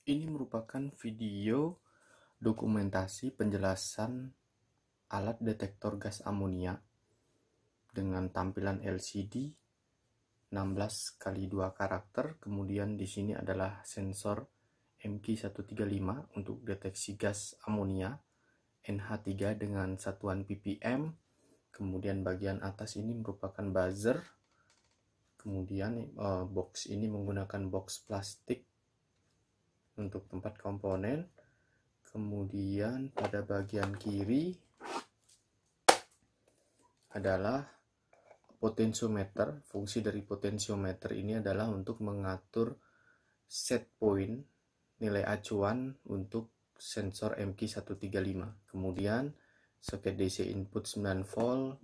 Ini merupakan video dokumentasi penjelasan alat detektor gas amonia dengan tampilan LCD 16 kali 2 karakter. Kemudian di sini adalah sensor MQ135 untuk deteksi gas amonia NH3 dengan satuan ppm. Kemudian bagian atas ini merupakan buzzer. Kemudian eh, box ini menggunakan box plastik untuk tempat komponen kemudian pada bagian kiri adalah potensiometer fungsi dari potensiometer ini adalah untuk mengatur set point nilai acuan untuk sensor MQ135 kemudian soket DC input 9 volt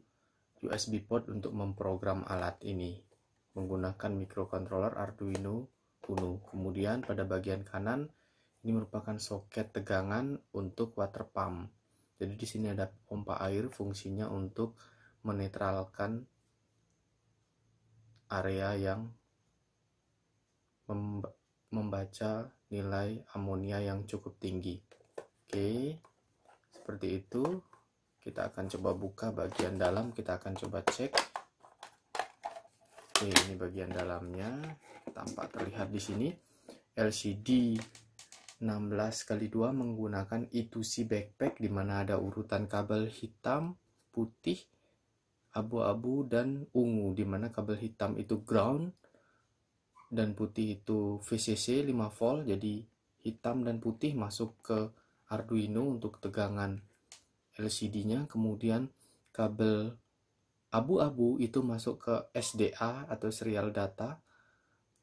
USB port untuk memprogram alat ini menggunakan microcontroller Arduino Kemudian pada bagian kanan ini merupakan soket tegangan untuk water pump. Jadi di sini ada pompa air fungsinya untuk menetralkan area yang membaca nilai amonia yang cukup tinggi. Oke, seperti itu. Kita akan coba buka bagian dalam, kita akan coba cek. Oke, ini bagian dalamnya tampak terlihat di sini LCD 16 kali 2 menggunakan i 2 c backpack di mana ada urutan kabel hitam, putih, abu-abu dan ungu di mana kabel hitam itu ground dan putih itu VCC 5 volt jadi hitam dan putih masuk ke Arduino untuk tegangan LCD-nya kemudian kabel abu-abu itu masuk ke SDA atau serial data.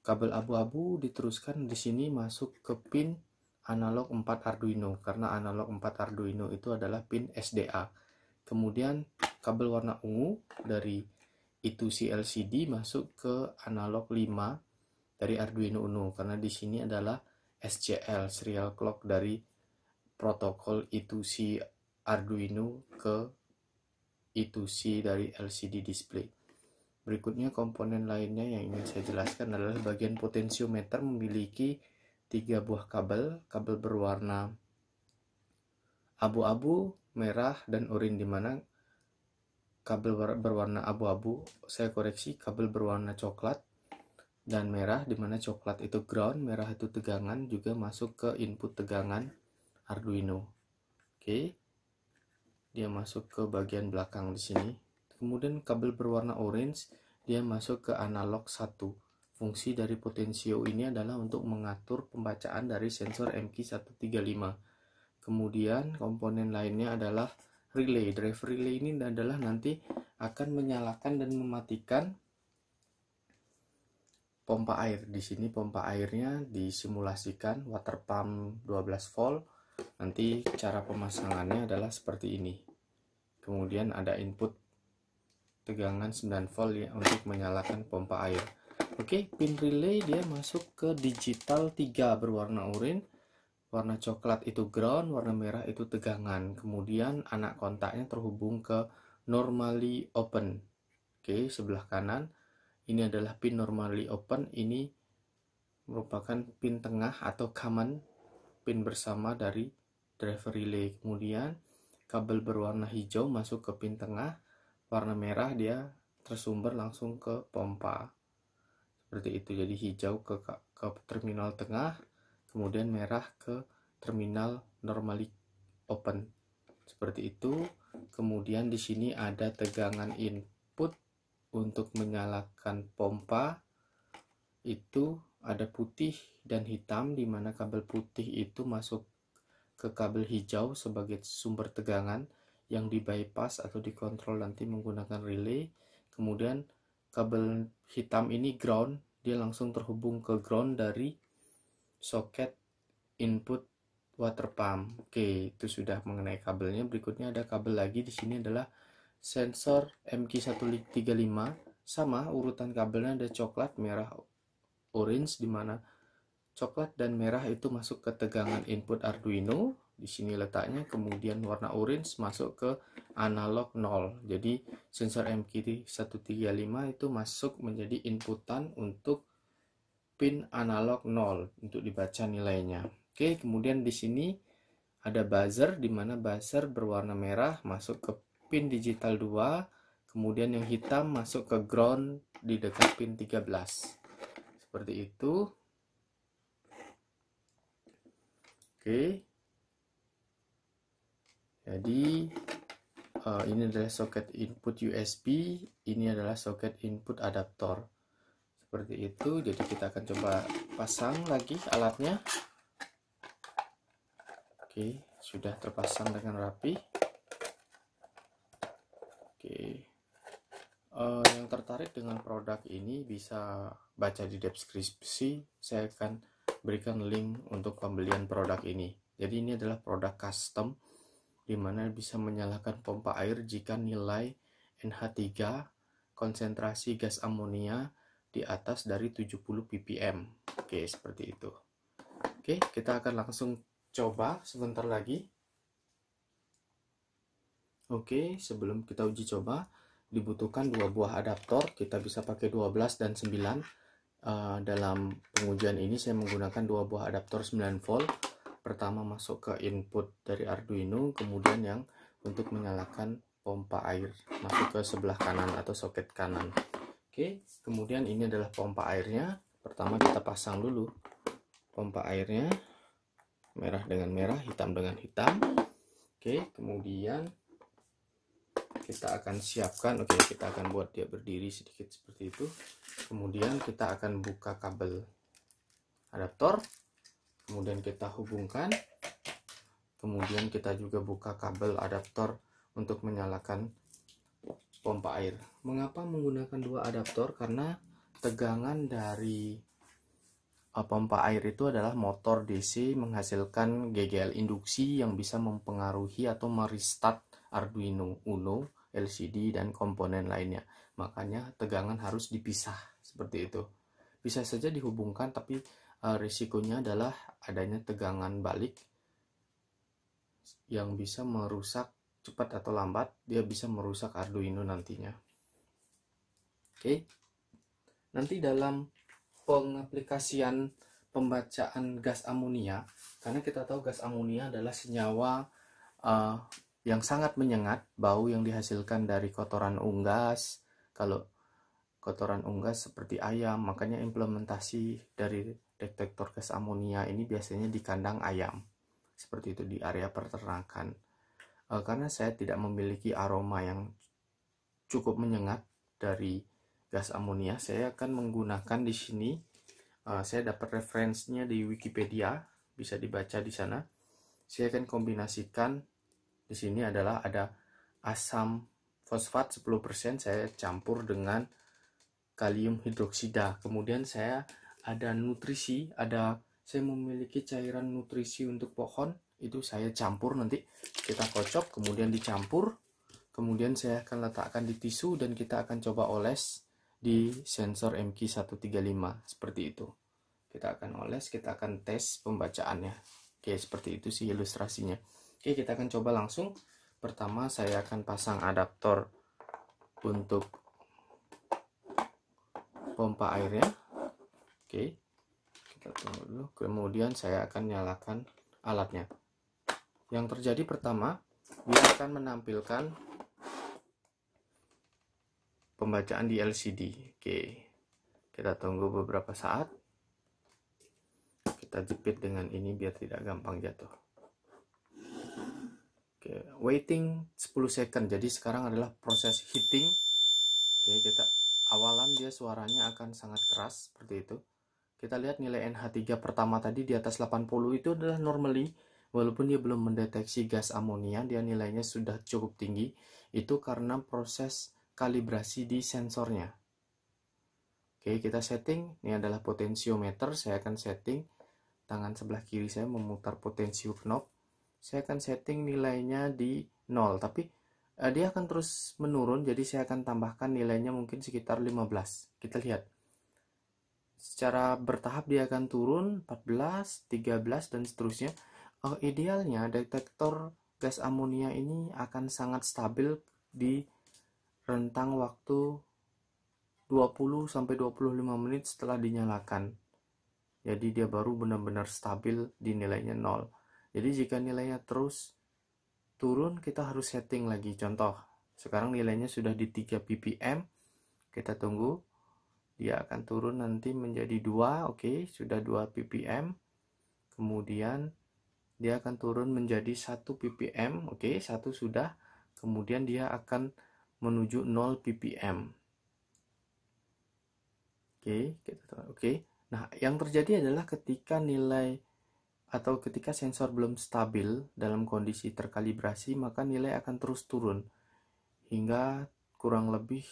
Kabel abu-abu diteruskan di sini masuk ke pin analog 4 Arduino karena analog 4 Arduino itu adalah pin SDA. Kemudian kabel warna ungu dari itu si LCD masuk ke analog 5 dari Arduino Uno karena di sini adalah SCL serial clock dari protokol itu si Arduino ke I2C dari LCD display. Berikutnya komponen lainnya yang ingin saya jelaskan adalah bagian potensiometer memiliki tiga buah kabel, kabel berwarna abu-abu, merah, dan urin di mana kabel berwarna abu-abu, saya koreksi kabel berwarna coklat dan merah di mana coklat itu ground, merah itu tegangan juga masuk ke input tegangan Arduino. Oke. Okay dia masuk ke bagian belakang di sini. Kemudian kabel berwarna orange dia masuk ke analog 1. Fungsi dari potensio ini adalah untuk mengatur pembacaan dari sensor MQ135. Kemudian komponen lainnya adalah relay. driver relay ini adalah nanti akan menyalakan dan mematikan pompa air. Di sini pompa airnya disimulasikan water pump 12 volt nanti cara pemasangannya adalah seperti ini kemudian ada input tegangan 9 volt ya, untuk menyalakan pompa air Oke, pin relay dia masuk ke digital 3 berwarna urin, warna coklat itu ground, warna merah itu tegangan. Kemudian anak kontaknya terhubung ke normally open. Oke, sebelah kanan ini adalah pin normally open, ini merupakan pin tengah atau common pin bersama dari driver relay kemudian kabel berwarna hijau masuk ke pin tengah warna merah dia tersumber langsung ke pompa seperti itu jadi hijau ke, ke terminal tengah kemudian merah ke terminal normally open seperti itu kemudian di sini ada tegangan input untuk menyalakan pompa itu ada putih dan hitam di mana kabel putih itu masuk ke kabel hijau sebagai sumber tegangan yang dibypass atau dikontrol nanti menggunakan relay. Kemudian kabel hitam ini ground, dia langsung terhubung ke ground dari soket input water pump. Oke, itu sudah mengenai kabelnya. Berikutnya ada kabel lagi di sini adalah sensor MQ135. Sama urutan kabelnya ada coklat, merah, orange di mana Coklat dan merah itu masuk ke tegangan input Arduino, di sini letaknya, kemudian warna orange masuk ke analog 0. Jadi sensor MQ135 itu masuk menjadi inputan untuk pin analog 0 untuk dibaca nilainya. Oke, kemudian di sini ada buzzer di mana buzzer berwarna merah masuk ke pin digital 2, kemudian yang hitam masuk ke ground di dekat pin 13. Seperti itu. Oke. Jadi uh, ini adalah soket input USB, ini adalah soket input adaptor. Seperti itu. Jadi kita akan coba pasang lagi alatnya. Oke, sudah terpasang dengan rapi. Oke. Uh, yang tertarik dengan produk ini bisa baca di deskripsi. Saya akan berikan link untuk pembelian produk ini. Jadi ini adalah produk custom di mana bisa menyalakan pompa air jika nilai NH3 konsentrasi gas amonia di atas dari 70 ppm. Oke, seperti itu. Oke, kita akan langsung coba sebentar lagi. Oke, sebelum kita uji coba, dibutuhkan dua buah adaptor. Kita bisa pakai 12 dan 9 uh, dalam pengujian ini saya menggunakan dua buah adaptor 9 volt pertama masuk ke input dari Arduino kemudian yang untuk menyalakan pompa air masuk ke sebelah kanan atau soket kanan oke kemudian ini adalah pompa airnya pertama kita pasang dulu pompa airnya merah dengan merah hitam dengan hitam oke kemudian kita akan siapkan oke okay, kita akan buat dia berdiri sedikit seperti itu kemudian kita akan buka kabel adaptor kemudian kita hubungkan kemudian kita juga buka kabel adaptor untuk menyalakan pompa air mengapa menggunakan dua adaptor karena tegangan dari Eh, pompa air itu adalah motor DC menghasilkan GGL induksi yang bisa mempengaruhi atau merestart Arduino Uno, LCD, dan komponen lainnya. Makanya tegangan harus dipisah seperti itu. Bisa saja dihubungkan tapi uh, eh, risikonya adalah adanya tegangan balik yang bisa merusak cepat atau lambat, dia bisa merusak Arduino nantinya. Oke. Okay. Nanti dalam pengaplikasian pembacaan gas amonia karena kita tahu gas amonia adalah senyawa uh, yang sangat menyengat bau yang dihasilkan dari kotoran unggas kalau kotoran unggas seperti ayam makanya implementasi dari detektor gas amonia ini biasanya di kandang ayam seperti itu di area peternakan uh, karena saya tidak memiliki aroma yang cukup menyengat dari gas amonia. Saya akan menggunakan di sini uh, saya dapat referensinya di Wikipedia, bisa dibaca di sana. Saya akan kombinasikan di sini adalah ada asam fosfat 10% saya campur dengan kalium hidroksida. Kemudian saya ada nutrisi, ada saya memiliki cairan nutrisi untuk pohon itu saya campur nanti kita kocok kemudian dicampur kemudian saya akan letakkan di tisu dan kita akan coba oles di sensor MQ135 seperti itu kita akan oles kita akan tes pembacaannya oke seperti itu sih ilustrasinya oke kita akan coba langsung pertama saya akan pasang adaptor untuk pompa airnya oke kita tunggu dulu kemudian saya akan nyalakan alatnya yang terjadi pertama dia akan menampilkan pembacaan di LCD. Oke, kita tunggu beberapa saat. Kita jepit dengan ini biar tidak gampang jatuh. Oke, waiting 10 second. Jadi sekarang adalah proses heating. Oke, kita awalan dia suaranya akan sangat keras seperti itu. Kita lihat nilai NH3 pertama tadi di atas 80 itu adalah normally walaupun dia belum mendeteksi gas amonia, dia nilainya sudah cukup tinggi. Itu karena proses kalibrasi di sensornya. Oke, kita setting. Ini adalah potensiometer. Saya akan setting tangan sebelah kiri saya memutar potensio knob. Saya akan setting nilainya di 0, tapi eh, dia akan terus menurun jadi saya akan tambahkan nilainya mungkin sekitar 15. Kita lihat. Secara bertahap dia akan turun 14, 13 dan seterusnya. Oh, idealnya detektor gas amonia ini akan sangat stabil di rentang waktu 20 sampai 25 menit setelah dinyalakan. Jadi dia baru benar-benar stabil di nilainya 0. Jadi jika nilainya terus turun kita harus setting lagi. Contoh, sekarang nilainya sudah di 3 ppm. Kita tunggu dia akan turun nanti menjadi 2, oke, okay, sudah 2 ppm. Kemudian dia akan turun menjadi 1 ppm, oke, okay, 1 sudah. Kemudian dia akan menuju 0 ppm. Oke, kita oke. Nah, yang terjadi adalah ketika nilai atau ketika sensor belum stabil dalam kondisi terkalibrasi, maka nilai akan terus turun hingga kurang lebih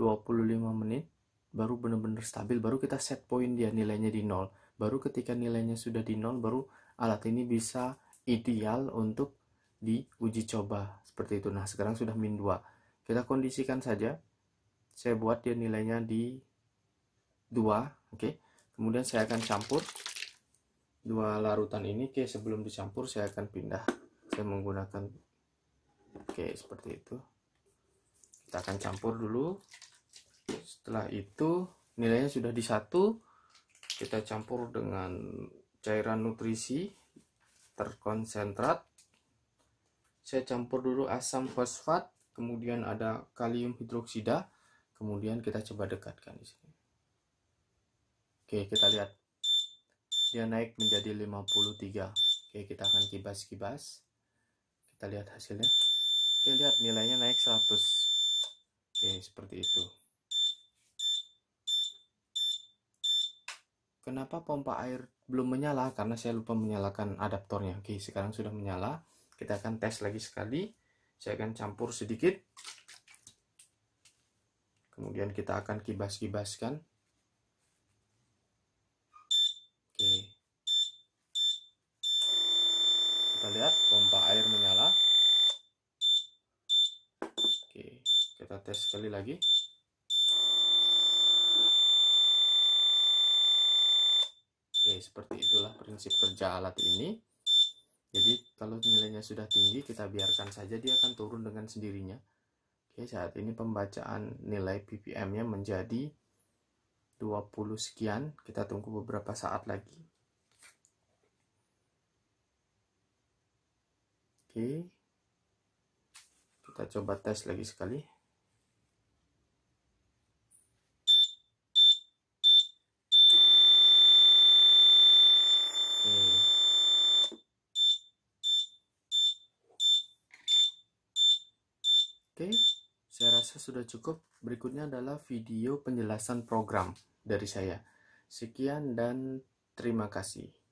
25 menit baru benar-benar stabil, baru kita set point dia nilainya di 0. Baru ketika nilainya sudah di 0, baru alat ini bisa ideal untuk diuji coba seperti itu. Nah, sekarang sudah min 2. Kita kondisikan saja. Saya buat dia nilainya di 2, oke. Okay. Kemudian saya akan campur dua larutan ini. Oke, okay, sebelum dicampur saya akan pindah. Saya menggunakan oke, okay, seperti itu. Kita akan campur dulu. Setelah itu nilainya sudah di satu kita campur dengan cairan nutrisi terkonsentrat saya campur dulu asam fosfat kemudian ada kalium hidroksida, kemudian kita coba dekatkan di sini. Oke, kita lihat. Dia naik menjadi 53. Oke, kita akan kibas-kibas. Kita lihat hasilnya. Oke, lihat nilainya naik 100. Oke, seperti itu. Kenapa pompa air belum menyala? Karena saya lupa menyalakan adaptornya. Oke, sekarang sudah menyala. Kita akan tes lagi sekali saya akan campur sedikit kemudian kita akan kibas-kibaskan oke kita lihat pompa air menyala oke kita tes sekali lagi oke seperti itulah prinsip kerja alat ini jadi kalau nilainya sudah tinggi kita biarkan saja dia akan turun dengan sendirinya. Oke, saat ini pembacaan nilai PPM-nya menjadi 20 sekian. Kita tunggu beberapa saat lagi. Oke. Kita coba tes lagi sekali. Oke, saya rasa sudah cukup. Berikutnya adalah video penjelasan program dari saya. Sekian dan terima kasih.